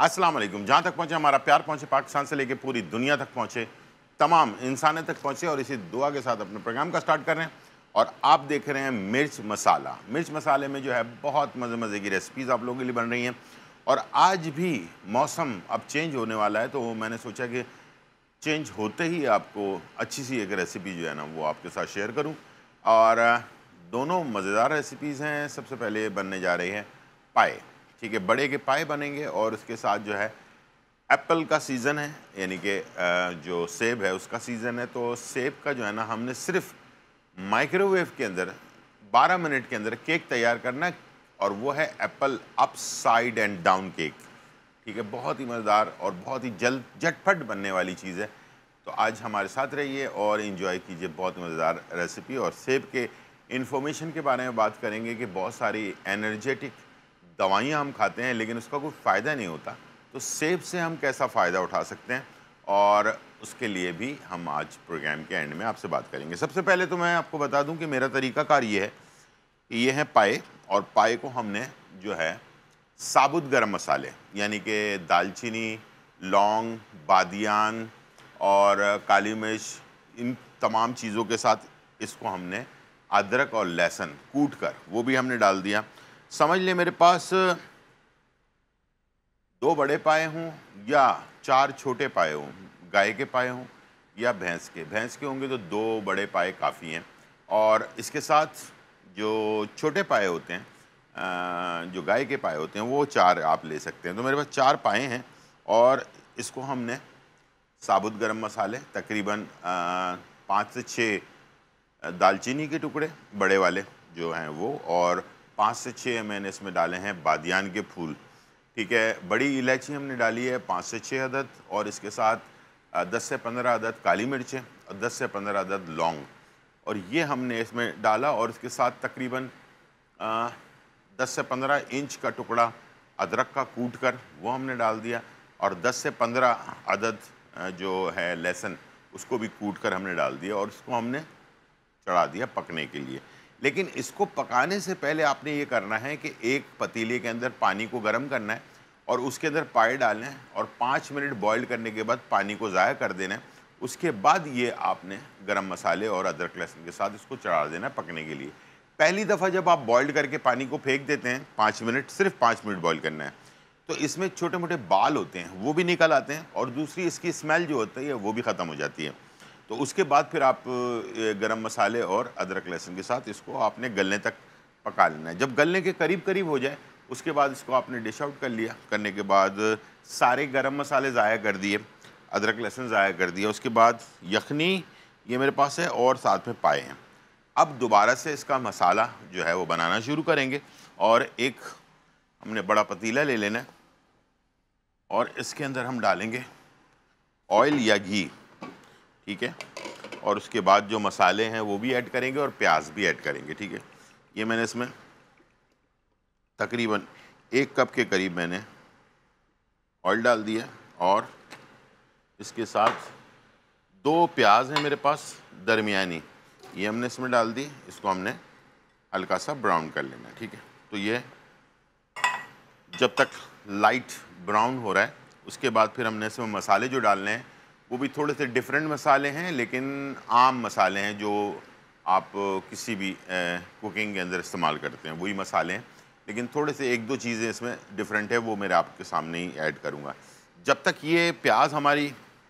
अस्सलाम वालेकुम जहाँ तक पहुँचे हमारा प्यार पहुँचे पाकिस्तान से लेके पूरी दुनिया तक पहुँचे तमाम इंसानियत तक पहुँचे और इसी दुआ के साथ अपने प्रोग्राम का स्टार्ट कर रहे हैं और आप देख रहे हैं मिर्च मसाला मिर्च मसाले में जो है बहुत मज़े मज़े की रेसिपीज़ आप लोगों के लिए बन रही हैं और आज भी मौसम अब चेंज होने वाला है तो मैंने सोचा कि चेंज होते ही आपको अच्छी सी एक रेसिपी जो है ना वो आपके साथ शेयर करूँ और दोनों मज़ेदार रेसिपीज़ हैं सबसे पहले बनने जा रही है पाए ठीक है बड़े के पाए बनेंगे और उसके साथ जो है एप्पल का सीज़न है यानी कि जो सेब है उसका सीज़न है तो सेब का जो है ना हमने सिर्फ माइक्रोवेव के अंदर 12 मिनट के अंदर केक तैयार करना है और वो है apple upside and down cake ठीक है बहुत ही मज़ेदार और बहुत ही जल्द झटपट बनने वाली चीज़ है तो आज हमारे साथ रहिए और इन्जॉय कीजिए बहुत मज़ेदार रेसिपी और सेब के इन्फॉर्मेशन के बारे में बात करेंगे कि बहुत सारी एनर्जेटिक दवाइयाँ हम खाते हैं लेकिन उसका कोई फ़ायदा नहीं होता तो सेब से हम कैसा फ़ायदा उठा सकते हैं और उसके लिए भी हम आज प्रोग्राम के एंड में आपसे बात करेंगे सबसे पहले तो मैं आपको बता दूं कि मेरा तरीकाकार ये है कि ये है पाए और पाए को हमने जो है साबुत गरम मसाले यानी कि दालचीनी लौंग बादियान और काली मिर्च इन तमाम चीज़ों के साथ इसको हमने अदरक और लहसुन कूट कर वो भी हमने डाल दिया समझ ले मेरे पास दो बड़े पाए हों या चार छोटे पाए हों गाय के पाए हों या भैंस के भैंस के होंगे तो दो बड़े पाए काफ़ी हैं और इसके साथ जो छोटे पाए होते हैं जो गाय के पाए होते हैं वो चार आप ले सकते हैं तो मेरे पास चार पाए हैं और इसको हमने साबुत गरम मसाले तकरीबन पाँच से छः दालचीनी के टुकड़े बड़े वाले जो हैं वो और पाँच से छः मैंने इसमें डाले हैं बादियान के फूल ठीक है बड़ी इलायची हमने डाली है पाँच से छः अदद और इसके साथ दस से पंद्रह अदद काली मिर्चें और दस से पंद्रह अदद लौंग और ये हमने इसमें डाला और इसके साथ तकरीबन दस से पंद्रह इंच का टुकड़ा अदरक का कूट कर वो हमने डाल दिया और दस से पंद्रह अदद जो है लहसुन उसको भी कूट कर हमने डाल दिया और उसको हमने चढ़ा दिया पकने के लिए लेकिन इसको पकाने से पहले आपने ये करना है कि एक पतीले के अंदर पानी को गर्म करना है और उसके अंदर पाए डालना है और पाँच मिनट बॉयल करने के बाद पानी को ज़ाया कर देना है उसके बाद ये आपने गरम मसाले और अदरक लहसुन के साथ इसको चढ़ा देना है पकने के लिए पहली दफ़ा जब आप बॉयल करके पानी को फेंक देते हैं पाँच मिनट सिर्फ पाँच मिनट बॉयल करना है तो इसमें छोटे मोटे बाल होते हैं वो भी निकल आते हैं और दूसरी इसकी स्मेल जो होती है वो भी ख़त्म हो जाती है तो उसके बाद फिर आप गरम मसाले और अदरक लहसुन के साथ इसको आपने गलने तक पका लेना है जब गलने के करीब करीब हो जाए उसके बाद इसको आपने डिश आउट कर लिया करने के बाद सारे गरम मसाले ज़ाया कर दिए अदरक लहसुन ज़ाया कर दिया उसके बाद यखनी ये मेरे पास है और साथ में पाए हैं अब दोबारा से इसका मसाला जो है वो बनाना शुरू करेंगे और एक हमने बड़ा पतीला ले लेना और इसके अंदर हम डालेंगे ऑयल या घी ठीक है और उसके बाद जो मसाले हैं वो भी ऐड करेंगे और प्याज भी ऐड करेंगे ठीक है ये मैंने इसमें तकरीबन एक कप के करीब मैंने ऑयल डाल दिया और इसके साथ दो प्याज हैं मेरे पास दरमियानी ये हमने इसमें डाल दी इसको हमने हल्का सा ब्राउन कर लेना है ठीक है तो ये जब तक लाइट ब्राउन हो रहा है उसके बाद फिर हमने इसमें मसाले जो डालने हैं वो भी थोड़े से डिफरेंट मसाले हैं लेकिन आम मसाले हैं जो आप किसी भी कुकिंग के अंदर इस्तेमाल करते हैं वही मसाले हैं लेकिन थोड़े से एक दो चीज़ें इसमें डिफरेंट है वो मेरे आपके सामने ही ऐड करूँगा जब तक ये प्याज हमारी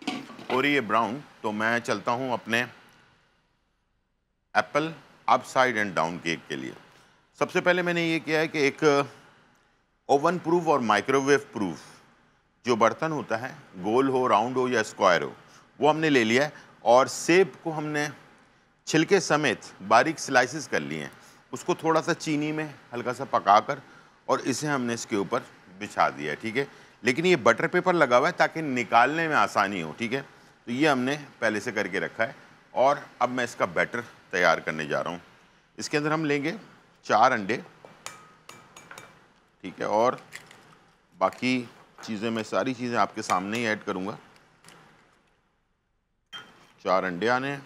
हो रही है ब्राउन तो मैं चलता हूँ अपने apple upside and down cake के लिए सबसे पहले मैंने ये किया है कि एक ओवन प्रूफ और माइक्रोवेव प्रूफ जो बर्तन होता है गोल हो राउंड हो या स्क्वायर हो वो हमने ले लिया है और सेब को हमने छिलके समेत बारीक स्लाइसिस कर लिए हैं उसको थोड़ा सा चीनी में हल्का सा पका कर और इसे हमने इसके ऊपर बिछा दिया ठीक है लेकिन ये बटर पेपर लगा हुआ है ताकि निकालने में आसानी हो ठीक है तो ये हमने पहले से करके रखा है और अब मैं इसका बैटर तैयार करने जा रहा हूँ इसके अंदर हम लेंगे चार अंडे ठीक है और बाकी चीज़ें मैं सारी चीज़ें आपके सामने ही ऐड करूँगा चार अंडे आने हैं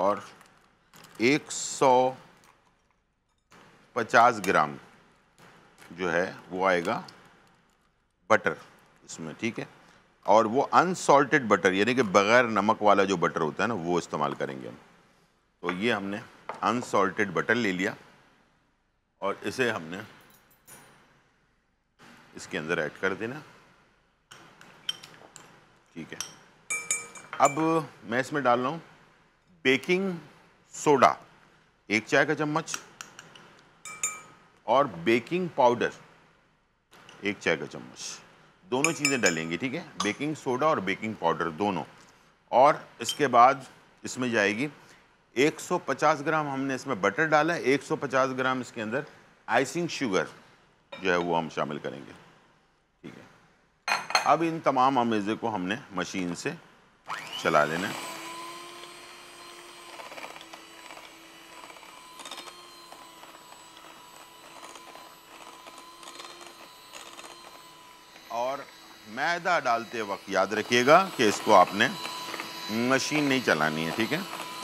और 150 ग्राम जो है वो आएगा बटर इसमें ठीक है और वो अनसॉल्टेड बटर यानी कि बग़ैर नमक वाला जो बटर होता है ना वो इस्तेमाल करेंगे हम तो ये हमने अनसॉल्टेड बटर ले लिया और इसे हमने इसके अंदर ऐड कर देना ठीक है अब मैं इसमें डाल रहा हूँ बेकिंग सोडा एक चाय का चम्मच और बेकिंग पाउडर एक चाय का चम्मच दोनों चीज़ें डालेंगे ठीक है बेकिंग सोडा और बेकिंग पाउडर दोनों और इसके बाद इसमें जाएगी 150 ग्राम हमने इसमें बटर डाला 150 ग्राम इसके अंदर आइसिंग शुगर जो है वो हम शामिल करेंगे अब इन तमाम अमेज़े को हमने मशीन से चला लेना और मैदा डालते वक्त याद रखिएगा कि इसको आपने मशीन नहीं चलानी है ठीक है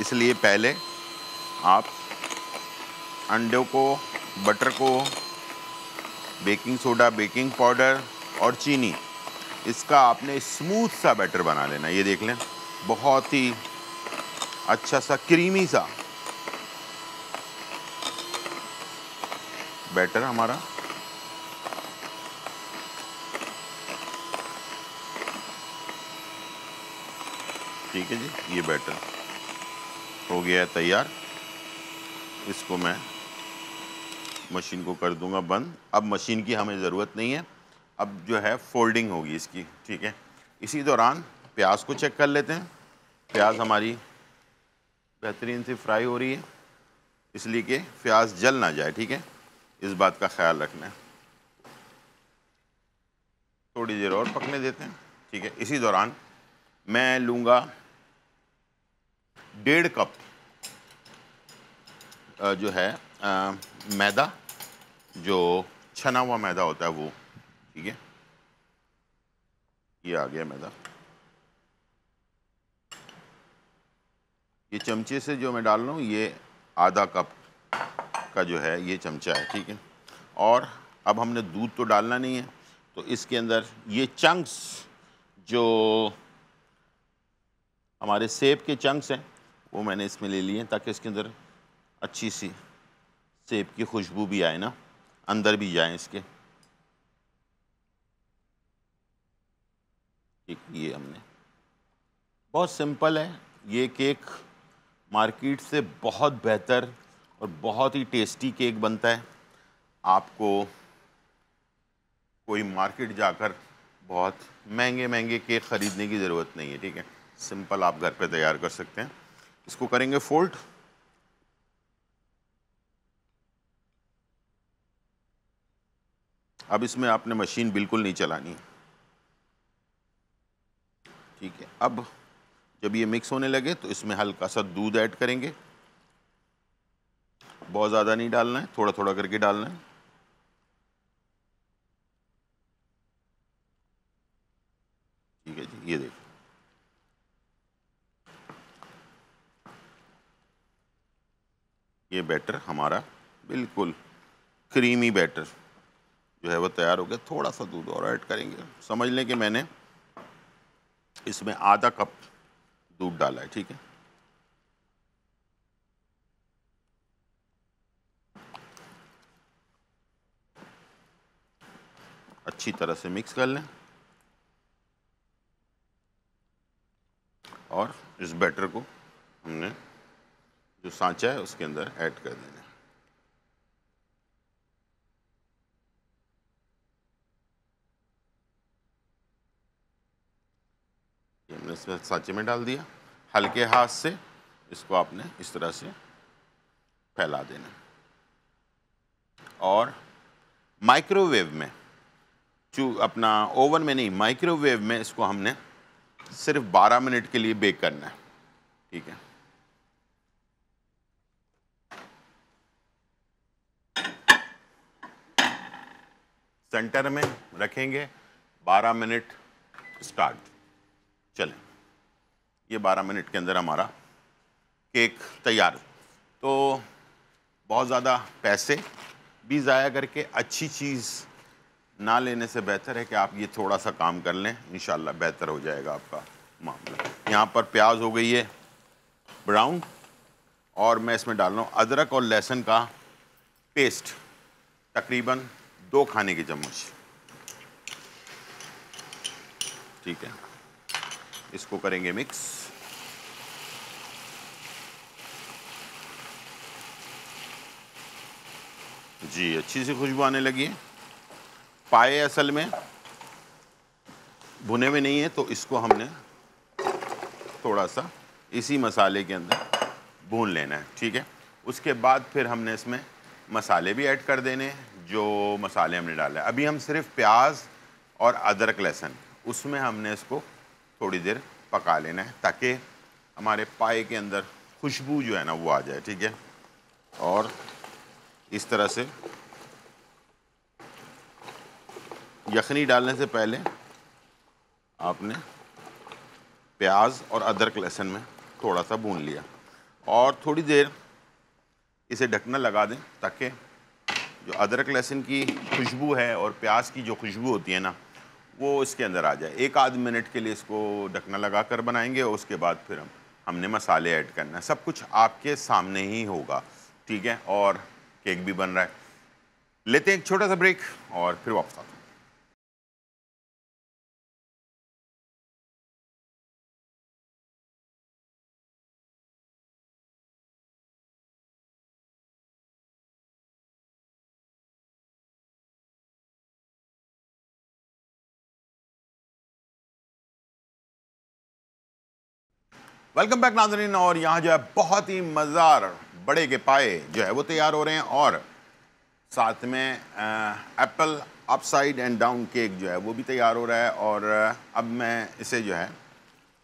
इसलिए पहले आप अंडे को बटर को बेकिंग सोडा बेकिंग पाउडर और चीनी इसका आपने स्मूथ सा बैटर बना लेना ये देख लें बहुत ही अच्छा सा क्रीमी सा बैटर हमारा ठीक है जी ये बैटर हो गया है तैयार इसको मैं मशीन को कर दूंगा बंद अब मशीन की हमें ज़रूरत नहीं है अब जो है फोल्डिंग होगी इसकी ठीक है इसी दौरान प्याज को चेक कर लेते हैं प्याज हमारी बेहतरीन से फ्राई हो रही है इसलिए कि प्याज जल ना जाए ठीक है इस बात का ख्याल रखना है थोड़ी देर और पकने देते हैं ठीक है इसी दौरान मैं लूँगा डेढ़ कप जो है मैदा जो छना हुआ मैदा होता है वो ठीक है ये आ गया मैदा ये चमचे से जो मैं डाल रहा हूँ ये आधा कप का जो है ये चमचा है ठीक है और अब हमने दूध तो डालना नहीं है तो इसके अंदर ये चंक्स जो हमारे सेब के चंक्स हैं वो मैंने इसमें ले लिए हैं ताकि इसके अंदर अच्छी सी सेब की खुशबू भी आए ना अंदर भी जाए इसके ये हमने बहुत सिंपल है ये केक मार्केट से बहुत बेहतर और बहुत ही टेस्टी केक बनता है आपको कोई मार्केट जाकर बहुत महंगे महंगे केक ख़रीदने की ज़रूरत नहीं है ठीक है सिंपल आप घर पे तैयार कर सकते हैं इसको करेंगे फोल्ड अब इसमें आपने मशीन बिल्कुल नहीं चलानी है ठीक है अब जब ये मिक्स होने लगे तो इसमें हल्का सा दूध ऐड करेंगे बहुत ज़्यादा नहीं डालना है थोड़ा थोड़ा करके डालना है ठीक है जी ये देखो ये बैटर हमारा बिल्कुल क्रीमी बैटर जो है वो तैयार हो गया थोड़ा सा दूध और ऐड करेंगे समझ लें कि मैंने इसमें आधा कप दूध डाला है ठीक है अच्छी तरह से मिक्स कर लें और इस बैटर को हमने जो सांचा है उसके अंदर ऐड कर देना इसमें सांचे में डाल दिया हल्के हाथ से इसको आपने इस तरह से फैला देना और माइक्रोवेव में चू अपना ओवन में नहीं माइक्रोवेव में इसको हमने सिर्फ 12 मिनट के लिए बेक करना है ठीक है सेंटर में रखेंगे 12 मिनट स्टार्ट चलें ये 12 मिनट के अंदर हमारा केक तैयार तो बहुत ज़्यादा पैसे भी ज़ाया करके अच्छी चीज़ ना लेने से बेहतर है कि आप ये थोड़ा सा काम कर लें इन बेहतर हो जाएगा आपका मामला यहाँ पर प्याज हो गई है ब्राउन और मैं इसमें डाल रहा हूँ अदरक और लहसुन का पेस्ट तकरीबन दो खाने के चम्मच ठीक है इसको करेंगे मिक्स जी अच्छी सी खुशबू आने लगी है पाए असल में भुने हुए नहीं है तो इसको हमने थोड़ा सा इसी मसाले के अंदर भून लेना है ठीक है उसके बाद फिर हमने इसमें मसाले भी ऐड कर देने हैं जो मसाले हमने डाले अभी हम सिर्फ प्याज और अदरक लहसुन उसमें हमने इसको थोड़ी देर पका लेना है ताकि हमारे पाए के अंदर खुशबू जो है ना वो आ जाए ठीक है इस तरह से यखनी डालने से पहले आपने प्याज और अदरक लहसुन में थोड़ा सा भून लिया और थोड़ी देर इसे ढकना लगा दें ताकि जो अदरक लहसुन की खुशबू है और प्याज की जो खुशबू होती है ना वो इसके अंदर आ जाए एक आध मिनट के लिए इसको ढकना लगा कर बनाएंगे और उसके बाद फिर हम हमने मसाले ऐड करना है सब कुछ आपके सामने ही होगा ठीक है और केक भी बन रहा है लेते हैं एक छोटा सा ब्रेक और फिर वापस आते हैं वेलकम बैक नाजरीन और यहाँ जो है बहुत ही मजार बड़े के पाए जो है वो तैयार हो रहे हैं और साथ में apple upside and down cake जो है वो भी तैयार हो रहा है और अब मैं इसे जो है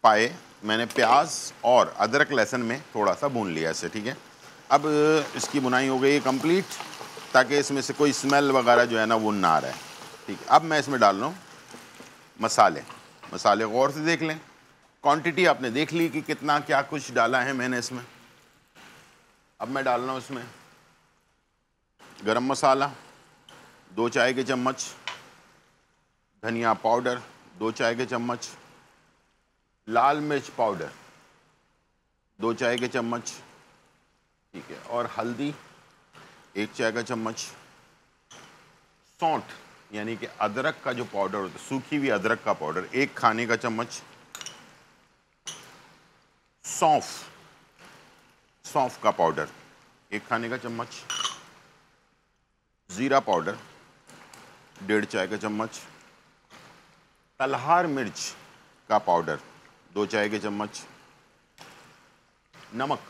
पाए मैंने प्याज और अदरक लहसुन में थोड़ा सा भून लिया इसे ठीक है अब इसकी बुनाई हो गई है कम्प्लीट ताकि इसमें से कोई स्मेल वगैरह जो है ना वो ना रहे ठीक है अब मैं इसमें डाल रहा हूँ मसाले मसाले गौर से देख लें क्वांटिटी आपने देख ली कि कितना क्या कुछ डाला है मैंने इसमें अब मैं डालना हूँ इसमें गरम मसाला दो चाय के चम्मच धनिया पाउडर दो चाय के चम्मच लाल मिर्च पाउडर दो चाय के चम्मच ठीक है और हल्दी एक चाय का चम्मच सौंठ यानी कि अदरक का जो पाउडर होता है सूखी हुई अदरक का पाउडर एक खाने का चम्मच सौंफ सौंफ का पाउडर एक खाने का चम्मच ज़ीरा पाउडर डेढ़ चाय का चम्मच कलहार मिर्च का पाउडर दो चाय के चम्मच नमक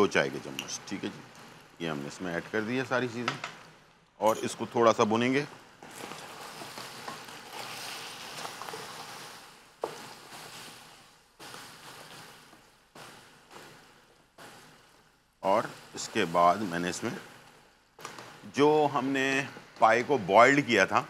दो चाय के चम्मच ठीक है जी ये हमने इसमें ऐड कर दिया सारी चीज़ें और इसको थोड़ा सा भुनेंगे उसके बाद मैंने इसमें जो हमने पाए को बॉयल्ड किया था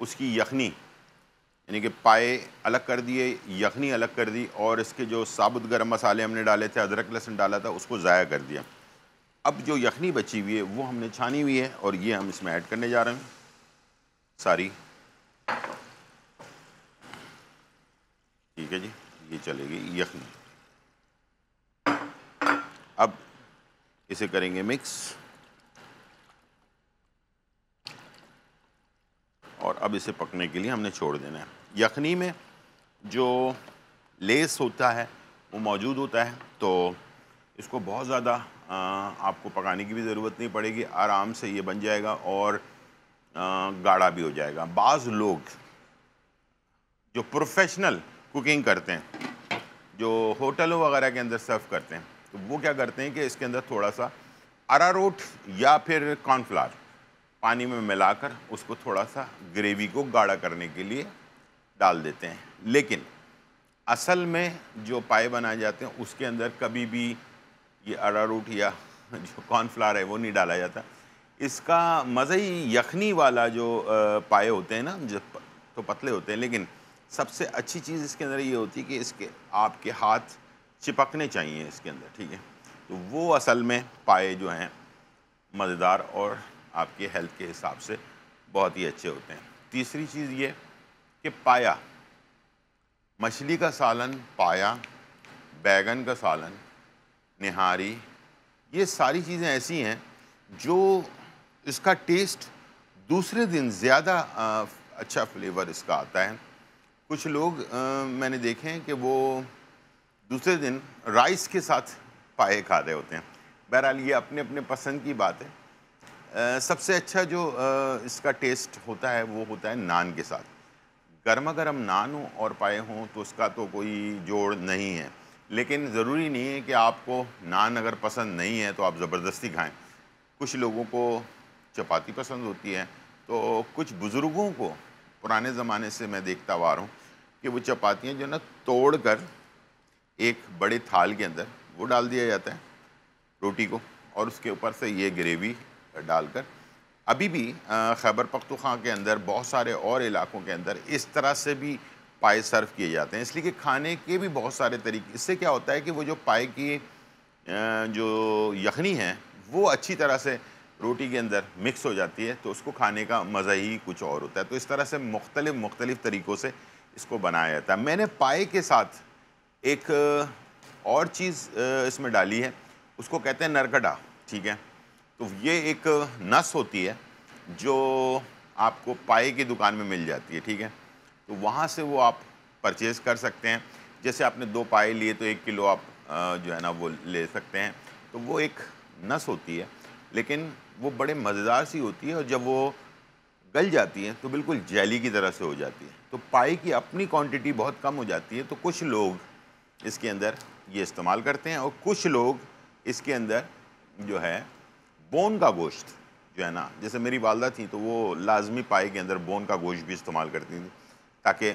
उसकी यखनी यानी कि पाए अलग कर दिए यखनी अलग कर दी और इसके जो साबुत गर्म मसाले हमने डाले थे अदरक लहसुन डाला था उसको ज़ाया कर दिया अब जो यखनी बची हुई है वो हमने छानी हुई है और ये हम इसमें ऐड करने जा रहे हैं सारी ठीक है जी ये चलेगी यखनी अब इसे करेंगे मिक्स और अब इसे पकने के लिए हमने छोड़ देना है यखनी में जो लेस होता है वो मौजूद होता है तो इसको बहुत ज़्यादा आपको पकाने की भी ज़रूरत नहीं पड़ेगी आराम से ये बन जाएगा और गाढ़ा भी हो जाएगा बाज़ लोग जो प्रोफेशनल कुकिंग करते हैं जो होटलों वगैरह के अंदर सर्व करते हैं तो वो क्या करते हैं कि इसके अंदर थोड़ा सा अरारोट या फिर कॉर्नफ्लावर पानी में मिलाकर उसको थोड़ा सा ग्रेवी को गाढ़ा करने के लिए डाल देते हैं लेकिन असल में जो पाए बनाए जाते हैं उसके अंदर कभी भी ये अरारूट या जो कॉर्नफ्लावर है वो नहीं डाला जाता इसका मज़ा ही यखनी वाला जो पाए होते हैं ना जब तो पतले होते हैं लेकिन सबसे अच्छी चीज़ इसके अंदर ये होती है कि इसके आपके हाथ चिपकने चाहिए इसके अंदर ठीक है तो वो असल में पाए जो हैं मज़ेदार और आपके हेल्थ के हिसाब से बहुत ही अच्छे होते हैं तीसरी चीज़ ये कि पाया मछली का सालन पाया बैगन का सालन निहारी ये सारी चीज़ें ऐसी हैं जो इसका टेस्ट दूसरे दिन ज़्यादा अच्छा फ्लेवर इसका आता है कुछ लोग आ, मैंने देखे हैं कि वो दूसरे दिन राइस के साथ पाए खा रहे होते हैं बहरहाल ये अपने अपने पसंद की बात है आ, सबसे अच्छा जो आ, इसका टेस्ट होता है वो होता है नान के साथ गर्मा गर्म नान हो और पाए हों तो उसका तो कोई जोड़ नहीं है लेकिन ज़रूरी नहीं है कि आपको नान अगर पसंद नहीं है तो आप ज़बरदस्ती खाएं कुछ लोगों को चपाती पसंद होती है तो कुछ बुज़ुर्गों को पुराने ज़माने से मैं देखता हुआ रहा हूँ कि वो चपातियाँ जो ना तोड़ कर एक बड़े थाल के अंदर वो डाल दिया जाता है रोटी को और उसके ऊपर से ये ग्रेवी डालकर अभी भी खैबर पख्तुखा के अंदर बहुत सारे और इलाकों के अंदर इस तरह से भी पाए सर्व किए जाते हैं इसलिए कि खाने के भी बहुत सारे तरीके इससे क्या होता है कि वो जो पाए की जो यखनी है वो अच्छी तरह से रोटी के अंदर मिक्स हो जाती है तो उसको खाने का मज़ा ही कुछ और होता है तो इस तरह से मुख्तलिफ मुख्तलिफ तरीक़ों से इसको बनाया जाता है मैंने पाए के साथ एक और चीज़ इसमें डाली है उसको कहते हैं नरकड़ा ठीक है तो ये एक नस होती है जो आपको पाए की दुकान में मिल जाती है ठीक है तो वहाँ से वो आप परचेज़ कर सकते हैं जैसे आपने दो पाए लिए तो एक किलो आप जो है ना वो ले सकते हैं तो वो एक नस होती है लेकिन वो बड़े मज़ेदार सी होती है और जब वो गल जाती है तो बिल्कुल जैली की तरह से हो जाती है तो पाए की अपनी क्वांटिटी बहुत कम हो जाती है तो कुछ लोग इसके अंदर ये इस्तेमाल करते हैं और कुछ लोग इसके अंदर जो है बोन का गोश्त जो है ना जैसे मेरी वालदा थी तो वो लाजमी पाए के अंदर बोन का गोश्त भी इस्तेमाल करती थी ताकि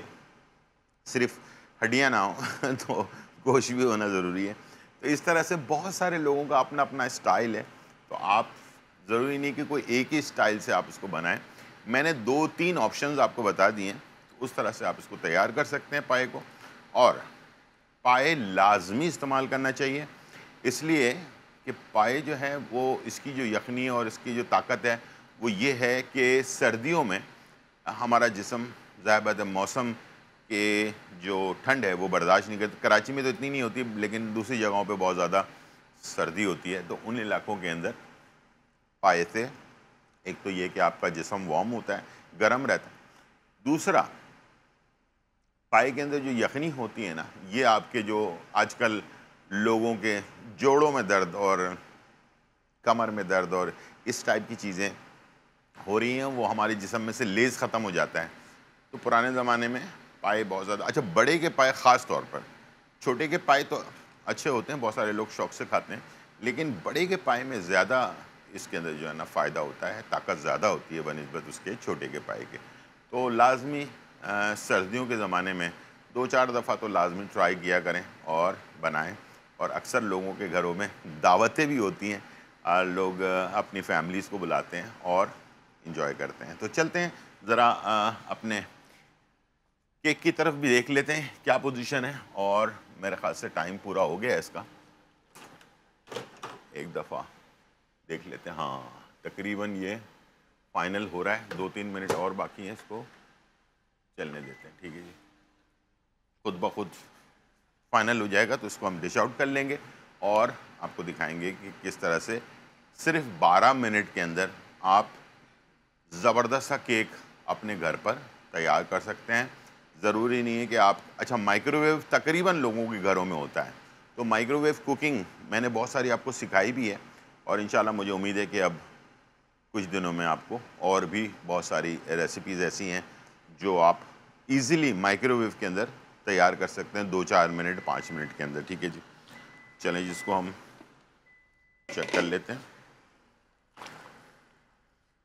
सिर्फ हड्डियाँ ना हो तो गोश्त भी होना ज़रूरी है तो इस तरह से बहुत सारे लोगों का अपना अपना स्टाइल है तो आप ज़रूरी नहीं कि कोई एक ही स्टाइल से आप इसको बनाएं मैंने दो तीन ऑप्शंस आपको बता दिए हैं तो उस तरह से आप इसको तैयार कर सकते हैं पाए को और पाए लाजमी इस्तेमाल करना चाहिए इसलिए कि पाए जो है वो इसकी जो यखनी और इसकी जो ताकत है वो ये है कि सर्दियों में हमारा जिसम ज़ायबद मौसम के जो ठंड है वो बर्दाश्त नहीं करती कराची में तो इतनी नहीं होती लेकिन दूसरी जगहों पे बहुत ज़्यादा सर्दी होती है तो उन इलाकों के अंदर पाए से एक तो ये कि आपका जिसम वार्म होता है गर्म रहता है दूसरा पाए के अंदर जो यखनी होती है ना ये आपके जो आजकल लोगों के जोड़ों में दर्द और कमर में दर्द और इस टाइप की चीज़ें हो रही हैं वो हमारे जिसम में से लेज ख़त्म हो जाता है तो पुराने ज़माने में पाए बहुत ज़्यादा अच्छा बड़े के पाए ख़ास तौर पर छोटे के पाए तो अच्छे होते हैं बहुत सारे लोग शौक से खाते हैं लेकिन बड़े के पाए में ज़्यादा इसके अंदर जो है ना फ़ायदा होता है ताकत ज़्यादा होती है बनस्बत उसके छोटे के पाए के तो लाजमी सर्दियों के ज़माने में दो चार दफ़ा तो लाजमी ट्राई किया करें और बनाएं और अक्सर लोगों के घरों में दावतें भी होती हैं लोग अपनी फैमिलीज़ को बुलाते हैं और इन्जॉय करते हैं तो चलते हैं ज़रा अपने केक की तरफ भी देख लेते हैं क्या पोजीशन है और मेरे ख्याल से टाइम पूरा हो गया है इसका एक दफ़ा देख लेते हैं हाँ तकरीबन ये फाइनल हो रहा है दो तीन मिनट और बाकी हैं इसको चलने देते हैं ठीक है जी खुद ब खुद फाइनल हो जाएगा तो इसको हम डिश आउट कर लेंगे और आपको दिखाएंगे कि किस तरह से सिर्फ 12 मिनट के अंदर आप ज़बरदस्त सा केक अपने घर पर तैयार कर सकते हैं ज़रूरी नहीं है कि आप अच्छा माइक्रोवेव तकरीबन लोगों के घरों में होता है तो माइक्रोवेव कुकिंग मैंने बहुत सारी आपको सिखाई भी है और इन मुझे उम्मीद है कि अब कुछ दिनों में आपको और भी बहुत सारी रेसिपीज़ ऐसी हैं जो आप इजीली माइक्रोवेव के अंदर तैयार कर सकते हैं दो चार मिनट पाँच मिनट के अंदर ठीक है जी चलें जिसको हम चेक कर लेते हैं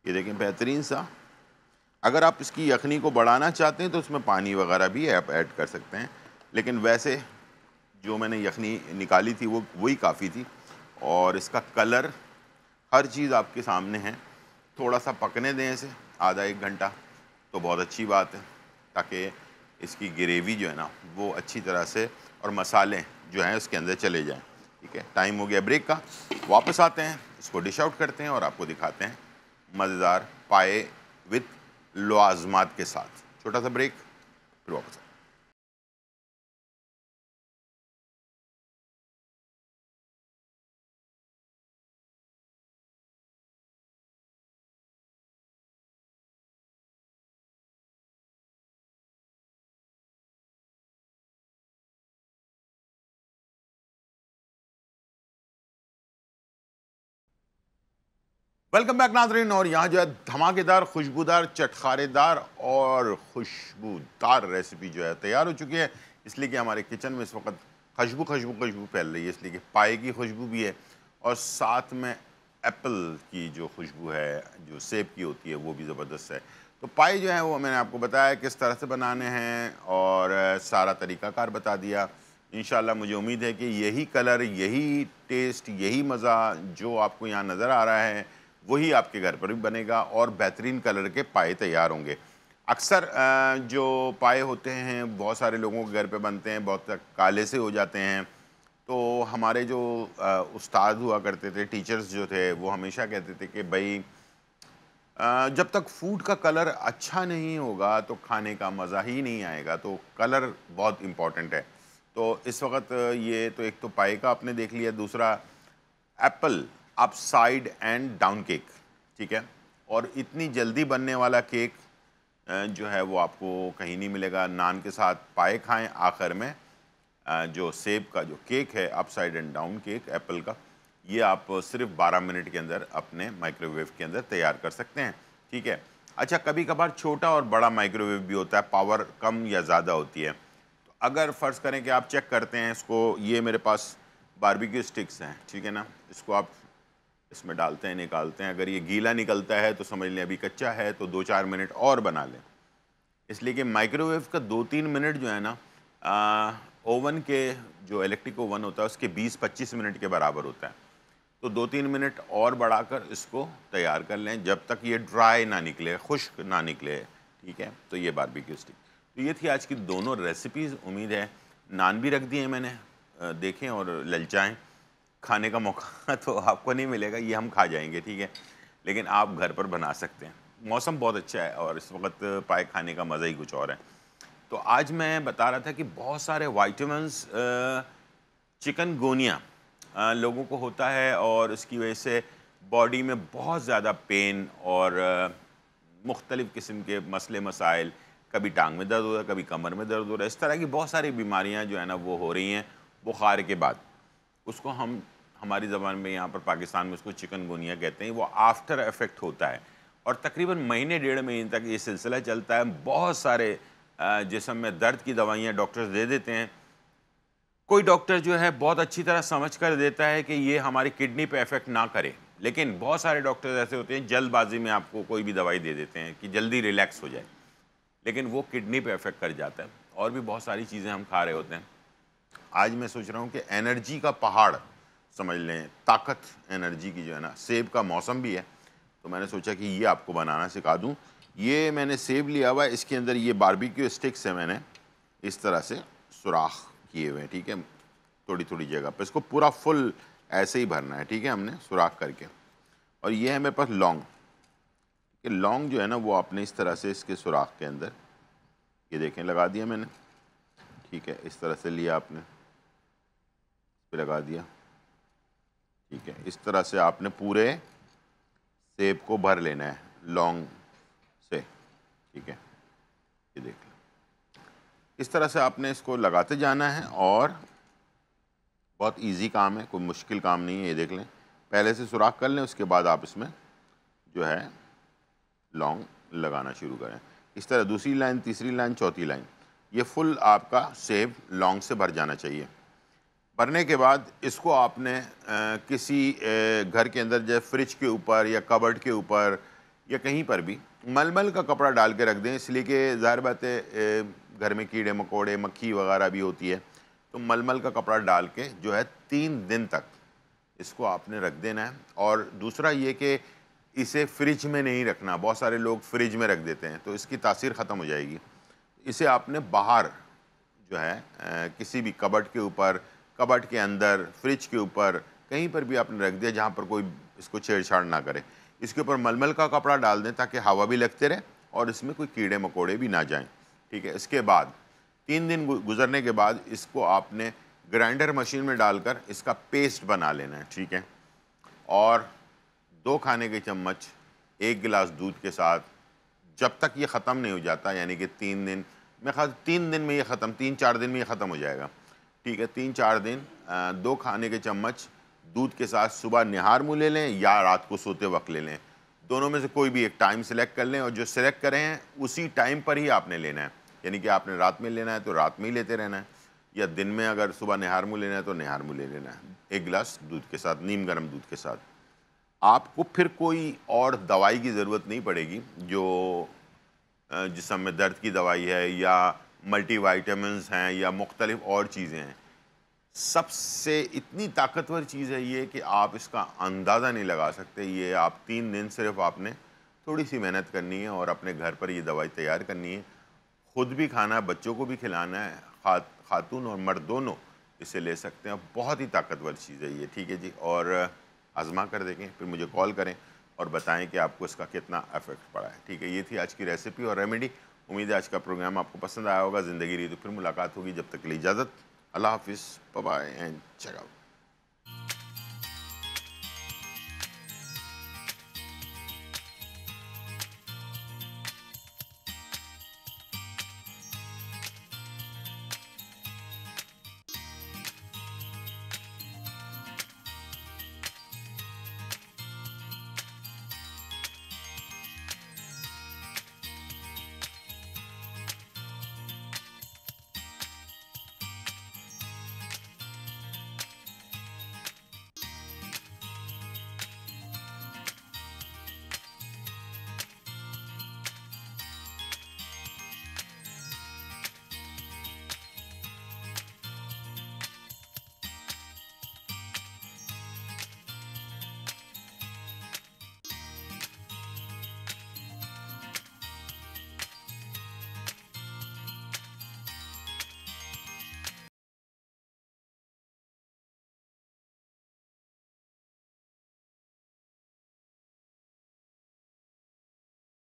ये देखें बेहतरीन सा अगर आप इसकी यखनी को बढ़ाना चाहते हैं तो उसमें पानी वगैरह भी आप ऐड कर सकते हैं लेकिन वैसे जो मैंने यखनी निकाली थी वो वही काफ़ी थी और इसका कलर हर चीज़ आपके सामने है थोड़ा सा पकने दें इसे आधा एक घंटा तो बहुत अच्छी बात है ताकि इसकी ग्रेवी जो है ना वो अच्छी तरह से और मसाले जो हैं उसके अंदर चले जाएँ ठीक है टाइम हो गया ब्रेक का वापस आते हैं इसको डिश आउट करते हैं और आपको दिखाते हैं मज़ेदार पाए विथ लवाजमात के साथ छोटा सा ब्रेक फिर वापस वेलकम बैक नाजरीन और यहाँ जो है धमाकेदार खुशबूदार चटखारेदार और खुशबूदार रेसिपी जो है तैयार हो चुकी है इसलिए कि हमारे किचन में इस वक्त खुशबू खुशबू खुशबू फैल रही है इसलिए कि पाए की खुशबू भी है और साथ में एप्पल की जो खुशबू है जो सेब की होती है वो भी ज़बरदस्त है तो पाए जो है वो मैंने आपको बताया किस तरह से बनाने हैं और सारा तरीक़ाकार बता दिया इन मुझे उम्मीद है कि यही कलर यही टेस्ट यही मज़ा जो आपको यहाँ नज़र आ रहा है वही आपके घर पर भी बनेगा और बेहतरीन कलर के पाए तैयार होंगे अक्सर जो पाए होते हैं बहुत सारे लोगों के घर पे बनते हैं बहुत काले से हो जाते हैं तो हमारे जो उस्ताद हुआ करते थे टीचर्स जो थे वो हमेशा कहते थे कि भाई जब तक फूड का कलर अच्छा नहीं होगा तो खाने का मज़ा ही नहीं आएगा तो कलर बहुत इम्पॉर्टेंट है तो इस वक्त ये तो एक तो पाए का आपने देख लिया दूसरा apple upside and down cake ठीक है और इतनी जल्दी बनने वाला केक जो है वो आपको कहीं नहीं मिलेगा नान के साथ पाए खाएं आखिर में जो सेब का जो केक है upside and down cake apple का ये आप सिर्फ 12 मिनट के अंदर अपने माइक्रोवेव के अंदर तैयार कर सकते हैं ठीक है अच्छा कभी कभार छोटा और बड़ा माइक्रोवेव भी होता है पावर कम या ज़्यादा होती है तो अगर फ़र्ज़ करें कि आप चेक करते हैं इसको ये मेरे पास बारबेक्यू स्टिक्स हैं ठीक है ना इसको आप इसमें डालते हैं निकालते हैं अगर ये गीला निकलता है तो समझ लें अभी कच्चा है तो दो चार मिनट और बना लें इसलिए कि माइक्रोवेव का दो तीन मिनट जो है ना आ, ओवन के जो इलेक्ट्रिक ओवन होता है उसके 20-25 मिनट के बराबर होता है तो दो तीन मिनट और बढ़ाकर इसको तैयार कर लें जब तक ये ड्राई ना निकले खुश्क ना निकले ठीक है तो ये बारबेक्यू स्टिक तो ये थी आज की दोनों रेसिपीज़ उम्मीद है नान भी रख दिए मैंने देखें और ललचाएँ खाने का मौका तो आपको नहीं मिलेगा ये हम खा जाएंगे ठीक है लेकिन आप घर पर बना सकते हैं मौसम बहुत अच्छा है और इस वक्त पाए खाने का मज़ा ही कुछ और है तो आज मैं बता रहा था कि बहुत सारे वाइटमिनस चिकन गोनिया लोगों को होता है और उसकी वजह से बॉडी में बहुत ज़्यादा पेन और मुख्तलिफ़ किस्म के मसले मसाइल कभी टांग में दर्द हो रहा है कभी कमर में दर्द हो रहा है इस तरह की बहुत सारी बीमारियाँ जो है ना वो हो रही हैं बुखार के बाद उसको हम हमारी ज़बान में यहाँ पर पाकिस्तान में उसको चिकन गोनिया कहते हैं वो आफ्टर इफेक्ट होता है और तकरीबन महीने डेढ़ महीने तक ये सिलसिला चलता है बहुत सारे जिसम में दर्द की दवाइयाँ डॉक्टर्स दे देते हैं कोई डॉक्टर जो है बहुत अच्छी तरह समझ कर देता है कि ये हमारी किडनी पे इफ़ेक्ट ना करे लेकिन बहुत सारे डॉक्टर्स ऐसे होते हैं जल्दबाजी में आपको कोई भी दवाई दे देते हैं कि जल्दी रिलैक्स हो जाए लेकिन वो किडनी पे इफ़ेक्ट कर जाता है और भी बहुत सारी चीज़ें हम खा रहे होते हैं आज मैं सोच रहा हूँ कि एनर्जी का पहाड़ समझ लें ताकत एनर्जी की जो है ना सेब का मौसम भी है तो मैंने सोचा कि ये आपको बनाना सिखा दूँ ये मैंने सेब लिया हुआ है इसके अंदर ये बारबिक्यू स्टिक्स है मैंने इस तरह से सुराख किए हुए हैं ठीक है थोड़ी थोड़ी जगह पर इसको पूरा फुल ऐसे ही भरना है ठीक है हमने सुराख करके और ये है मेरे पास लौंग कि लौंग जो है ना वो आपने इस तरह से इसके सुराख के अंदर ये देखें लगा दिया मैंने ठीक है इस तरह से लिया आपने इस पर लगा दिया ठीक है इस तरह से आपने पूरे सेब को भर लेना है लॉन्ग से ठीक है ये देख लो इस तरह से आपने इसको लगाते जाना है और बहुत इजी काम है कोई मुश्किल काम नहीं है ये देख लें पहले से सुराख कर लें उसके बाद आप इसमें जो है लॉन्ग लगाना शुरू करें इस तरह दूसरी लाइन तीसरी लाइन चौथी लाइन ये फुल आपका सेब लॉन्ग से भर जाना चाहिए भरने के बाद इसको आपने आ, किसी घर के अंदर जैसे फ्रिज के ऊपर या कबर्ड के ऊपर या कहीं पर भी मलमल का कपड़ा डाल के रख दें इसलिए कि ज़ाहिर बात है घर में कीड़े मकोड़े मक्खी वगैरह भी होती है तो मलमल का कपड़ा डाल के जो है तीन दिन तक इसको आपने रख देना है और दूसरा ये कि इसे फ्रिज में नहीं रखना बहुत सारे लोग फ्रिज में रख देते हैं तो इसकी तासीर ख़त्म हो जाएगी इसे आपने बाहर जो है किसी भी कबट के ऊपर कबट के अंदर फ्रिज के ऊपर कहीं पर भी आपने रख दिया जहाँ पर कोई इसको छेड़छाड़ ना करे इसके ऊपर मलमल का कपड़ा डाल दें ताकि हवा भी लगते रहे और इसमें कोई कीड़े मकोड़े भी ना जाएं ठीक है इसके बाद तीन दिन गुजरने के बाद इसको आपने ग्राइंडर मशीन में डालकर इसका पेस्ट बना लेना है ठीक है और दो खाने के चम्मच एक गिलास दूध के साथ जब तक ये ख़त्म नहीं हो जाता यानी कि तीन दिन मैं खास तीन दिन में ये ख़त्म तीन चार दिन में ये ख़त्म हो जाएगा ठीक है तीन चार दिन दो खाने के चम्मच दूध के साथ सुबह निहार मुँह ले लें या रात को सोते वक्त ले लें दोनों में से कोई भी एक टाइम सेलेक्ट कर लें और जो सिलेक्ट करें हैं उसी टाइम पर ही आपने लेना है यानी कि आपने रात में लेना है तो रात में ही लेते रहना है या दिन में अगर सुबह निहार मुँह लेना है तो निहार मुँह ले लेना है एक गिलास दूध के साथ नीम गर्म दूध के साथ आपको फिर कोई और दवाई की ज़रूरत नहीं पड़ेगी जो जिसम में दर्द की दवाई है या मल्टी वाइटामस हैं या मुख्तलिफ़ और चीज़ें हैं सबसे इतनी ताकतवर चीज़ है ये कि आप इसका अंदाज़ा नहीं लगा सकते ये आप तीन दिन सिर्फ आपने थोड़ी सी मेहनत करनी है और अपने घर पर ये दवाई तैयार करनी है ख़ुद भी खाना है बच्चों को भी खिलाना है खा खातून और मर्द दोनों इसे ले सकते हैं बहुत ही ताकतवर चीज़ है ये ठीक है जी और आजमा कर देखें फिर मुझे कॉल करें और बताएं कि आपको इसका कितना इफ़ेक्ट पड़ा है ठीक है ये थी आज की रेसिपी और रेमेडी उम्मीद है आज का प्रोग्राम आपको पसंद आया होगा ज़िंदगी रही तो फिर मुलाकात होगी जब तक के लिए इजाज़त अल्लाह हाफिज़ बाय एंड चेकआउट